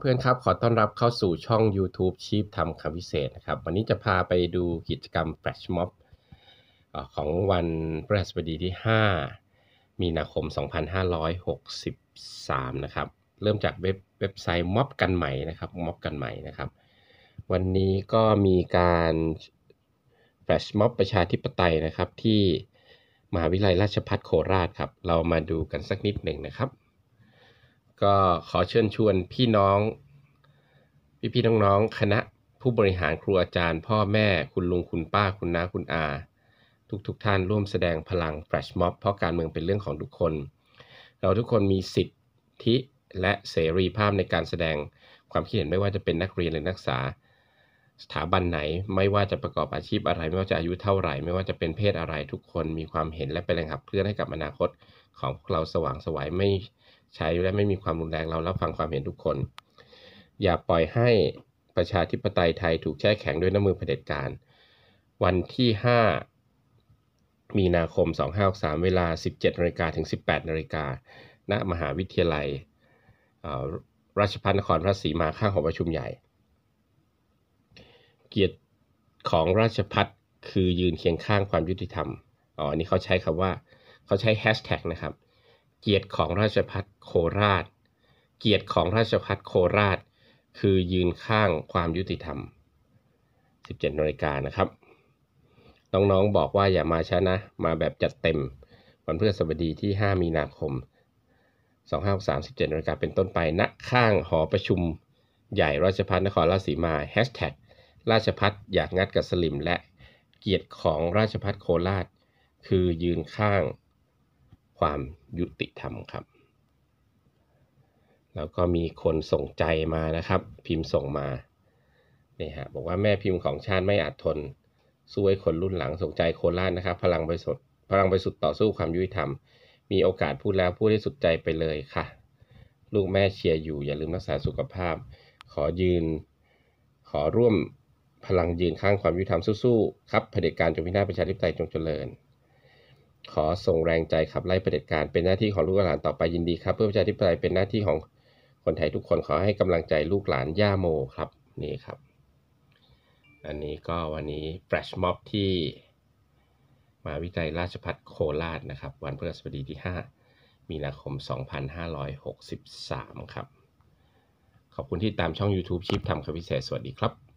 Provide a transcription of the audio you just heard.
เพื่อนครับขอต้อนรับเข้าสู่ช่อง YouTube ชีพทำคำพิเศษนะครับ วันนี้จะพาไปดูกิจกรรมแฟลชม็อบของวันพฤหัสบดีที่ 5 มีนาคม 2563 นะครับ เริ่มจากเว็บเว็บไซต์ม็อบกันใหม่นะครับม็อบกันใหม่นะครับ วันนี้ก็มีการแฟลชม็อบประชาธิปไตยนะครับที่มหาวิทยาลัยราชภัฏโคราชครับ เรามาดูกันสักนิดหนึ่งนะครับก็ขอเชิญชวนพี่น้อง พี่พี่น้องๆคณะผู้บริหารครูอาจารย์พ่อแม่คุณลุงคุณป้าคุณน้าคุณอาทุกๆทท่านร่วมแสดงพลังแฟชม็อบเพราะการเมืองเป็นเรื่องของทุกคน เราทุกคนมีสิทธิและเสรีภาพในการแสดงความคิดเห็น ไม่ว่าจะเป็นนักเรียนหรือนักศึกษา สถาบันไหน ไม่ว่าจะประกอบอาชีพอะไร ไม่ว่าจะอายุเท่าไหร่ไม่ว่าจะเป็นเพศอะไร ทุกคนมีความเห็นและเป็นแรงขับเคลื่อนให้กับอนาคตของเราสว่างสวยไม่ใช้และไม่มีความรุนแรงเรารับฟังความเห็นทุกคน อย่าปล่อยให้ประชาธิปไตยไทยถูกแช่แข็งด้วยน้ำมือเผด็จการ วันที่ 5 มีนาคม 2563เวลา 17นาฬิกาถึง 18นาฬิกาณมหาวิทยาลัยราชพัฒนครพระศรีมาข้างหอประชุมใหญ่ เกียรติของราชพัฒคือยืนเคียงข้างความยุติธรรมอ๋อนี่เขาใช้คำว่าเขาใช้แฮชแท็กนะครับเกียรติของราชพัฒโคราช เกียรติของราชพัฒโคราช คือยืนข้างความยุติธรรม 17นาฬิกานะครับ น้องๆบอกว่าอย่ามาช้านะ มาแบบจัดเต็มวันเพื่สวัสดีที่ 5 มีนาคม 2 5 3 7นาฬิกาเป็นต้นไป ณ ข้างหอประชุม ใหญ่ราชพัฒนครราชสีมาแฮชแท็กราชพัฒอยากงัดกับสลิมและเกียรติของราชพัฒโคราช คือยืนข้างความยุติธรรมครับ แล้วก็มีคนส่งใจมานะครับ พิมพ์ส่งมาเนี่ยฮะบอกว่าแม่พิมพ์ของชาติไม่อาจทนสู้ให้คนรุ่นหลังส่งใจโคราชนะครับ พลังไปสุดพลังไปสุดต่อสู้ความยุติธรรม มีโอกาสพูดแล้วพูดให้สุดใจไปเลยค่ะ ลูกแม่เชียร์อยู่อย่าลืมรักษาสุขภาพ ขอยืนขอร่วมพลังยืนข้างความยุติธรรมสู้ๆครับเผด็จการจงพินาศประชาธิปไตยจงเจริญขอส่งแรงใจขับไล่ประเด็จการเป็นหน้าที่ของลูกหลานต่อไปยินดีครับ เพื่อประชาธิปไตยเป็นหน้าที่ของคนไทยทุกคนขอให้กำลังใจลูกหลานย่าโมครับนี่ครับอันนี้ก็วันนี้แฟลชม็อบที่มาวิจัยราชพัฒโคราชนะครับ วันพฤหัสบดีที่ 5 มีนาคม 2563 ครับ ขอบคุณที่ตามช่อง YouTube ชีพทำคำพิเศษสวัสดีครับ